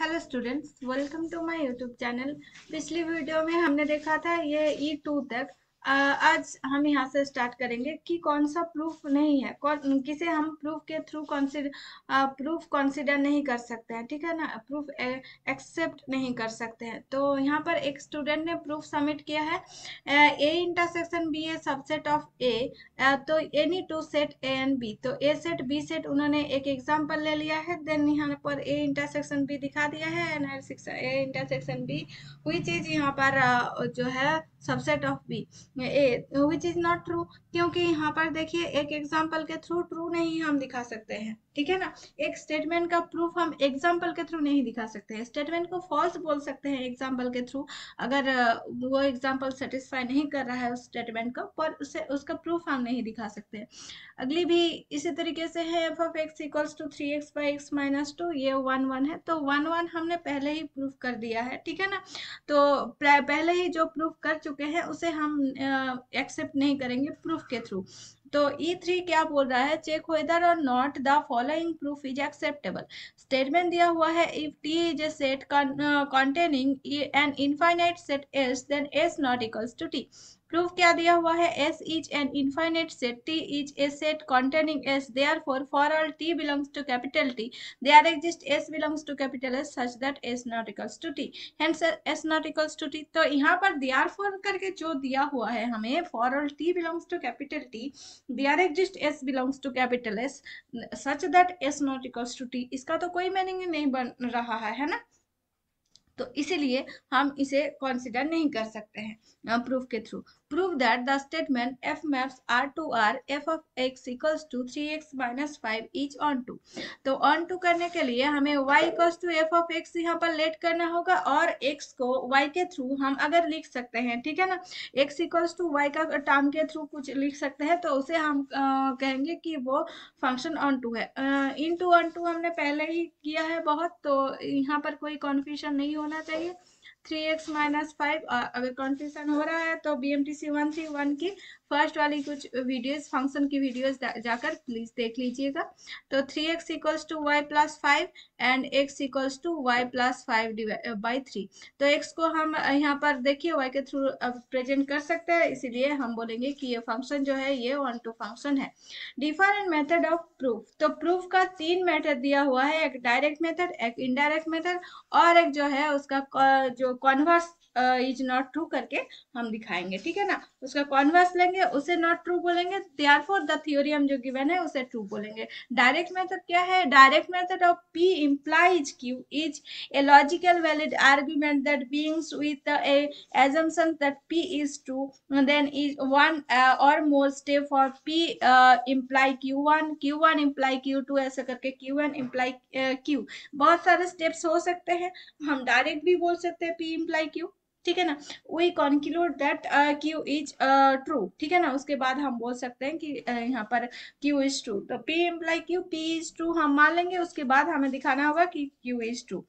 hello students welcome to my YouTube channel पिछली video में हमने देखा था ये ई e टू तक आज हम यहाँ से स्टार्ट करेंगे कि कौन सा प्रूफ नहीं है कौन किसे हम प्रूफ के थ्रू कॉन्सिडर प्रूफ कॉन्सिडर नहीं कर सकते हैं ठीक है ना प्रूफ एक्सेप्ट नहीं कर सकते हैं तो यहाँ पर एक स्टूडेंट ने प्रूफ सबमिट किया है A intersection B A subset of A तो any two set A and B तो ए सेट बी सेट उन्होंने एक एग्जाम्पल ले लिया है देन यहाँ पर ए इंटरसेक्शन बी दिखा दिया है एंड ए इंटरसेक्शन बी हुई चीज यहाँ पर जो है subset of B A which is not true क्योंकि यहाँ पर देखिए एक एग्जाम्पल के थ्रू ट्रू नहीं हम दिखा सकते हैं ठीक है ना एक स्टेटमेंट का प्रूफ हम एग्जाम्पल के थ्रू नहीं दिखा सकते हैं स्टेटमेंट को फॉल्स बोल सकते हैं एग्जाम्पल के थ्रू अगर वो एग्जाम्पल सेटिस्फाई नहीं कर रहा है उस स्टेटमेंट को पर उसे उसका प्रूफ हम नहीं दिखा सकते अगली भी इसी तरीके से है F of x equals to three X by X minus two ये वन वन है तो वन वन हमने पहले ही प्रूफ कर दिया है ठीक है ना तो पहले ही जो प्रूफ कर चुके चुके हैं उसे हम एक्सेप्ट नहीं करेंगे प्रूफ के थ्रू तो ई e थ्री क्या बोल रहा है चेक वेदर और not the following proof is acceptable statement दिया हुआ है if T is a set containing an infinite set S then S not equals to T proof क्या दिया हुआ है S is an infinite set T is a set containing S therefore for all T belongs to capital T there exist S belongs to capital S such that S not equals to T hence S not equals to T तो यहां पर there for करके जो दिया हुआ है हमें for all T belongs to capital T there exist S belongs to capital S such that S not equals to T इसका तो कोई मीनिंग नहीं बन रहा है, है ना तो इसीलिए हम इसे कंसीडर नहीं कर सकते हैं प्रूफ के through proof that the statement F maps R to R F of x equals to three X minus five is onto तो ऑन टू करने के लिए हमें Y equals to F of X यहाँ पर late करना होगा और एक्स को वाई के थ्रू हम अगर लिख सकते हैं ठीक है ना एक्स इक्वल्स टू वाई का टर्म के थ्रू कुछ लिख सकते हैं तो उसे हम आ, कहेंगे कि वो फंक्शन ऑन टू है इन टू ऑन टू हमने पहले ही किया है बहुत तो यहाँ पर कोई कॉन्फ्यूजन नहीं हो होना चाहिए थ्री एक्स माइनस फाइव अगर कॉन्फ्यूजन हो रहा है तो B M T C one three one की फर्स्ट वाली कुछ वीडियोस फंक्शन की वीडियोस जाकर प्लीज देख लीजिएगा तो three X equals to Y plus five and X equals to Y plus five by three तो एक्स को हम uh, यहाँ पर देखिए वाई के थ्रू प्रेजेंट uh, कर सकते हैं इसीलिए हम बोलेंगे कि ये फंक्शन जो है ये वन टू फंक्शन है डिफरेंट मेथड ऑफ प्रूफ तो प्रूफ का तीन मेथड दिया हुआ है एक डायरेक्ट मेथड एक इनडायरेक्ट मेथड और एक जो है उसका uh, जो कॉन्वर्स इज नॉट ट्रू करके हम दिखाएंगे ठीक है ना उसका कॉन्वर्स लेंगे उसे नॉट ट्रू बोलेंगे देयर फॉर द थियोरी हम जो गिवन है उसे ट्रू बोलेंगे डायरेक्ट मेथड क्या है direct method of P implies Q is a logical valid argument that begins with assumption that P is true then is one और more or for P imply Q one Q one imply Q two ऐसे करके Q one imply Q बहुत सारे steps हो सकते हैं हम direct भी बोल सकते हैं पी इम्प्लाई क्यू ठीक है ना we conclude that Q is true ठीक है ना उसके बाद हम बोल सकते हैं कि uh, यहाँ पर क्यू इज ट्रू तो P imply Q P is true हम मान लेंगे उसके बाद हमें दिखाना होगा कि क्यू इज ट्रू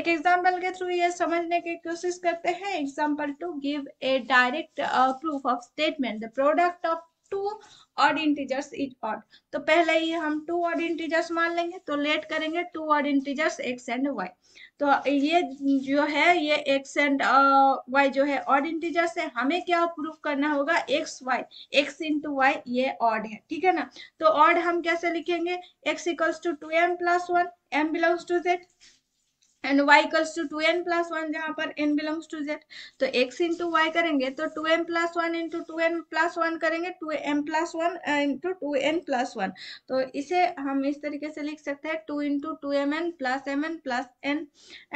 एक एग्जाम्पल के थ्रू ये समझने की कोशिश करते हैं example to give a direct proof of statement the product of two odd integers is odd तो पहले ही हम टू ऑड इंटीजर्स मान लेंगे तो लेट करेंगे two odd integers X and Y तो ये जो है ये एक्स एंड वाई जो है ऑड इंटीजर्स है हमें क्या प्रूफ करना होगा X Y X into Y ये ऑड है ठीक है ना तो ऑड हम कैसे लिखेंगे X equals to two M plus one M belongs to Z and Y equals to two N plus one जहाँ पर एन बिलोंग्स टू जेड तो एक्स इंटू वाई करेंगे तो two N plus one into two N plus one करेंगे two M plus one into two N plus one तो इसे हम इस तरीके से लिख सकते हैं two into two M N plus M N plus N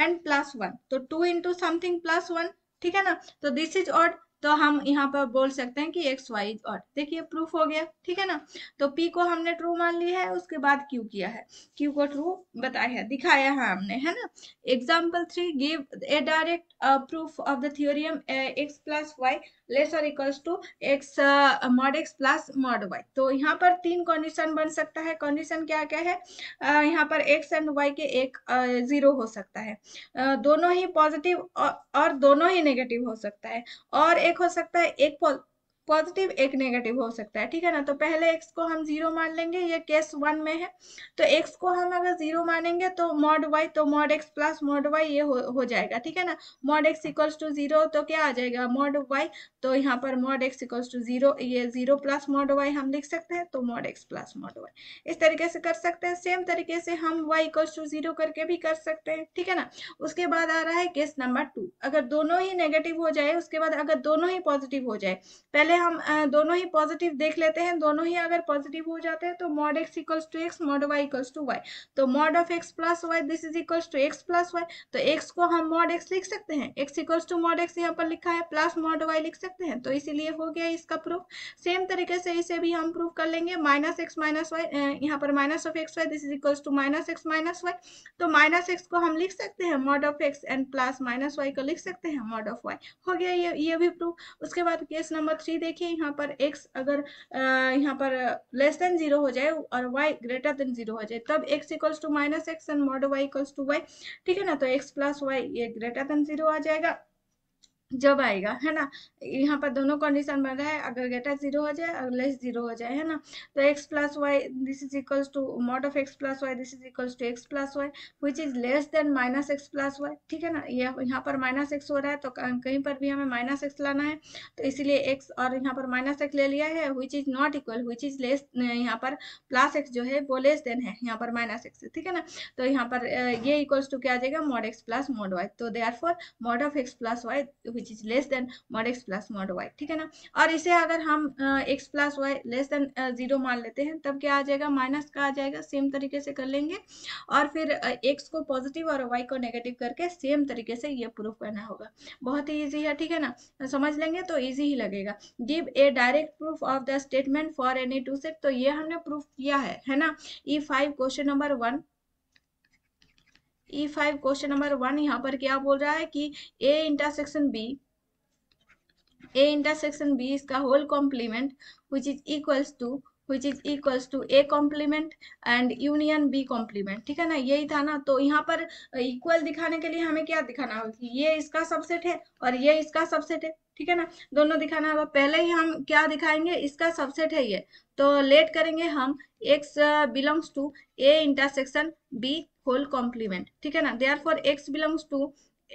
N plus one तो two into something plus one ठीक है ना तो दिस इज ऑड तो हम यहाँ पर बोल सकते हैं कि एक्स वाई और देखिए प्रूफ हो गया ठीक है ना तो पी को हमने ट्रू मान ली है उसके बाद क्यू किया है क्यू को ट्रू बताया है दिखाया है हमने है ना example three give a direct proof of the theorem X plus Y less और equals to x mod x plus mod Y तो यहाँ पर तीन कंडीशन बन सकता है कंडीशन क्या क्या है uh, यहाँ पर एक्स एंड वाई के एक जीरो uh, हो सकता है uh, दोनों ही पॉजिटिव और, uh, और दोनों ही नेगेटिव हो सकता है और एक हो सकता है एक पॉजिटिव एक नेगेटिव हो सकता है ठीक है ना तो पहले एक्स को हम जीरो मान लेंगे ये केस वन में है तो एक्स को हम अगर जीरो मानेंगे तो मॉड वाई तो mod x plus mod y ये हो, हो जाएगा ठीक है ना mod x equals to zero तो क्या आ जाएगा मॉड वाई तो यहाँ पर mod x equals to zero ये जीरो प्लस मॉड वाई हम लिख सकते हैं तो mod x plus mod y इस तरीके से कर सकते हैं सेम तरीके से हम वाई इक्वल्स टू जीरो करके भी कर सकते हैं ठीक है ना उसके बाद आ रहा है केस नंबर टू अगर दोनों ही नेगेटिव हो जाए उसके बाद अगर दोनों ही पॉजिटिव हो जाए पहले हम दोनों ही पॉजिटिव देख लेते हैं दोनों ही अगर पॉजिटिव हो जाते हैं तो mod x equals to x mod y equals to y तो mod of x plus y this is equals to x plus y तो एक्स को हम मॉड एक्स लिख सकते हैं x equals to mod x यहाँ पर लिखा है प्लस मॉड वाई लिख सकते हैं तो इसीलिए हो गया इसका प्रूफ सेम तरीके से इसे भी हम प्रूफ कर लेंगे माइनस एक्स माइनस वाई यहाँ पर minus of x y this is equals to minus x minus y तो माइनस एक्स को हम लिख सकते हैं mod of x and plus minus y को लिख सकते हैं मॉड ऑफ वाई हो गया ये ये भी प्रूफ उसके बाद केस नंबर थ्री देखिए यहाँ पर x अगर यहाँ पर लेस देन जीरो हो जाए और y ग्रेटर देन जीरो हो जाए तब x equals to minus x and mod y equals to y ठीक है ना तो x प्लस वाई ये ग्रेटर देन जीरो आ जाएगा जब आएगा है ना यहाँ पर दोनों कंडीशन बन रहा है अगर गेटा जीरो हो जाए अगर लेस जीरो हो जाए है ना तो x plus y this is equals to mod of x plus y this is equals to x plus y which is less than minus x plus y ठीक है ना ये यह, यहाँ पर माइनस एक्स हो रहा है तो कहीं पर भी हमें माइनस एक्स लाना है तो इसीलिए एक्स और यहाँ पर माइनस एक्स ले लिया है which is not equal which is less यहाँ पर प्लस एक्स जो है वो लेस देन है यहाँ पर माइनस एक्स ठीक है ना तो यहाँ पर ये इक्वल्स टू क्या आ जाएगा mod x plus mod Y तो therefore mod of x plus y which is less than mod x plus mod y ठीक है ना और इसे अगर हम x plus Y less than zero मान लेते हैं तब क्या आ जाएगा माइनस का आ जाएगा सेम तरीके से कर लेंगे और फिर एक्स को पॉजिटिव और वाई को नेगेटिव करके सेम तरीके से ये प्रूफ करना होगा बहुत ही ईजी है ठीक है ना समझ लेंगे तो ईजी ही लगेगा give a direct proof of the statement for any two set तो ये हमने प्रूफ किया है है ना E five question number one E five question number one यहाँ पर क्या बोल रहा है कि A intersection B A intersection B इसका whole complement which is equals to which is equals to A complement and union B complement ठीक है ना यही था ना तो यहाँ पर इक्वल दिखाने के लिए हमें क्या दिखाना होगा ये इसका सबसेट है और ये इसका सबसेट है ठीक है ना दोनों दिखाना होगा पहले ही हम क्या दिखाएंगे इसका सबसेट है ये तो लेट करेंगे हम x belongs to A intersection B whole complement ठीक है ना therefore x belongs to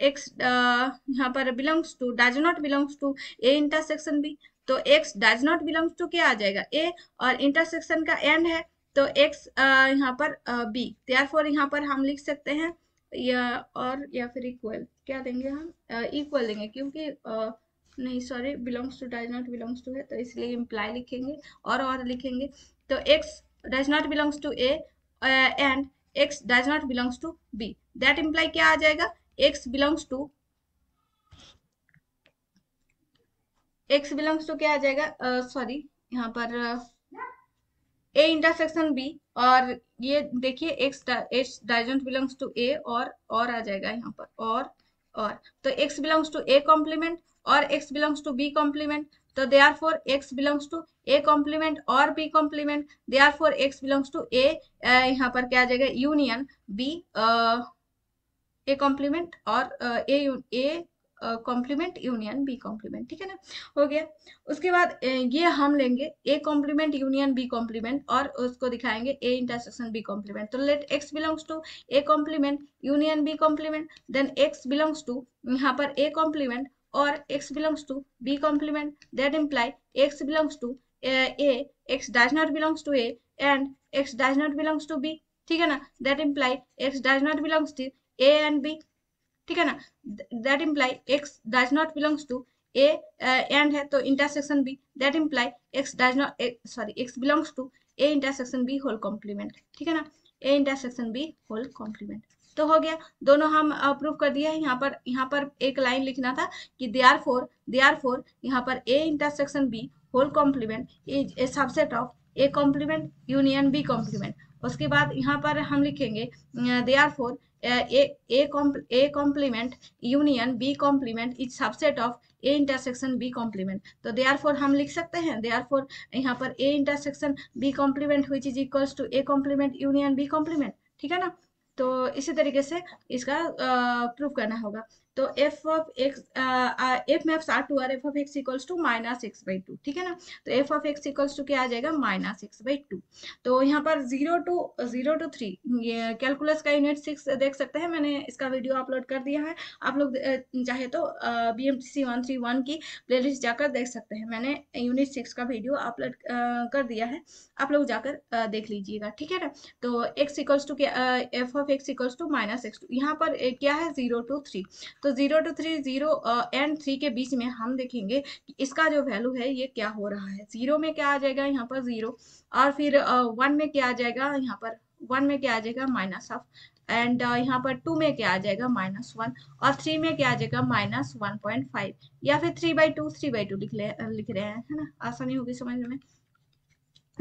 x यहाँ पर belongs to does not belongs to A intersection B तो x does not belongs to क्या आ जाएगा ए और इंटरसेक्शन का एंड है तो एक्स uh, यहाँ पर बी आर फॉर यहाँ पर हम लिख सकते हैं या और या फिर इक्वल क्या देंगे हम इक्वल uh, देंगे क्योंकि uh, नहीं sorry belongs to does not belongs to है तो इसलिए इम्प्लाई लिखेंगे और और लिखेंगे तो x does not belongs to A and x does not belongs to B that imply क्या आ जाएगा x belongs to x belongs to क्या आ जाएगा सॉरी uh, यहाँ पर ए इंटरसेक्शन बी और ये देखिए एक्स एक्स डाइजेंट बिलोंग्स टू ए और और आ जाएगा यहाँ पर और और तो x belongs to A complement और x belongs to b complement तो therefore x belongs to a complement or b complement therefore x belongs to a यहाँ पर क्या आ जाएगा union b a complement or a a complement union B complement ठीक है ना हो गया उसके बाद ये हम लेंगे A complement union B complement और उसको दिखाएंगे ए इंटरसेक्शन बी कॉम्प्लीमेंट तो let x belongs to A complement union B complement then x belongs to यहाँ पर A complement or x belongs to b complement that imply x belongs to a, a x does not belongs to a and x does not belongs to b ठीक है ना that imply x does not belongs to a and b ठीक है ना that imply x does not belongs to a uh, and है तो intersection b that imply x does not sorry x belongs to a intersection b whole complement ठीक है ना a intersection b whole complement तो हो गया दोनों हम प्रूफ कर दिया है यहाँ पर यहाँ पर एक लाइन लिखना था कि therefore therefore यहाँ पर A intersection B whole complement is a subset of A complement union B complement उसके बाद यहाँ पर हम लिखेंगे therefore A complement union B complement is subset of A intersection B complement तो are four हम लिख सकते हैं दे आर फोर यहाँ पर ए इंटरसेक्शन बी कॉम्प्लीमेंट हुई is equals to A complement union B complement ठीक है ना तो इसी तरीके से इसका प्रूफ करना होगा तो एफ ऑफ एक्स एफ में साठ हुआ f of x equals to minus x by two ठीक है ना तो f of x equals to क्या आ जाएगा माइनस एक्स बाई टू तो यहाँ पर zero two zero two three ये कैलकुलस का यूनिट सिक्स देख सकते हैं मैंने इसका वीडियो अपलोड कर दिया है आप लोग चाहे तो B M C one three one की प्ले लिस्ट जाकर देख सकते हैं मैंने यूनिट सिक्स का वीडियो अपलोड कर दिया है आप लोग जाकर देख लीजिएगा ठीक है ना तो x equals to F of x equals to minus x two यहाँ पर क्या है जीरो टू थ्री तो zero two three zero and three के बीच में हम देखेंगे कि इसका जो वैल्यू है ये क्या हो रहा है जीरो में क्या आ जाएगा यहाँ पर जीरो और फिर वन uh, में क्या आ जाएगा यहाँ पर वन में क्या आ जाएगा माइनस ऑफ एंड uh, यहाँ पर टू में क्या आ जाएगा माइनस वन और थ्री में क्या आ जाएगा माइनस वन पॉइंट फाइव या फिर three by two three by two लिख ले लिख रहे हैं है ना आसानी होगी समझ में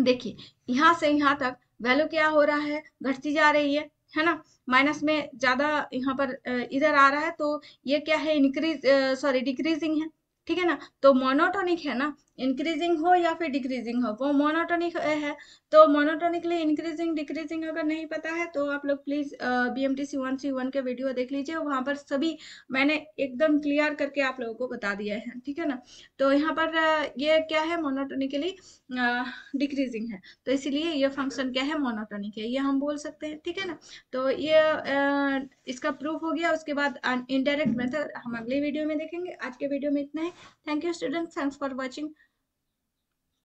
देखिए यहाँ से यहाँ तक वैल्यू क्या हो रहा है घटती जा रही है है ना माइनस में ज्यादा यहाँ पर इधर आ रहा है तो ये क्या है इंक्रीज सॉरी डिक्रीजिंग है ठीक है ना तो मोनोटोनिक है ना इंक्रीजिंग हो या फिर डिक्रीजिंग हो वो मोनोटोनिक है तो मोनोटोनिकली इंक्रीजिंग डिक्रीजिंग अगर नहीं पता है तो आप लोग please B M T C one one के वीडियो देख लीजिए वहां पर सभी मैंने एकदम क्लियर करके आप लोगों को बता दिया है ठीक है ना तो यहाँ पर ये क्या है मोनोटोनिकली डिक्रीजिंग है तो इसीलिए ये फंक्शन क्या है मोनोटोनिक है ये हम बोल सकते हैं ठीक है ना तो ये इसका प्रूफ हो गया उसके बाद इनडायरेक्ट मेथड हम अगले वीडियो में देखेंगे आज के वीडियो में इतना है thank you student thanks for watching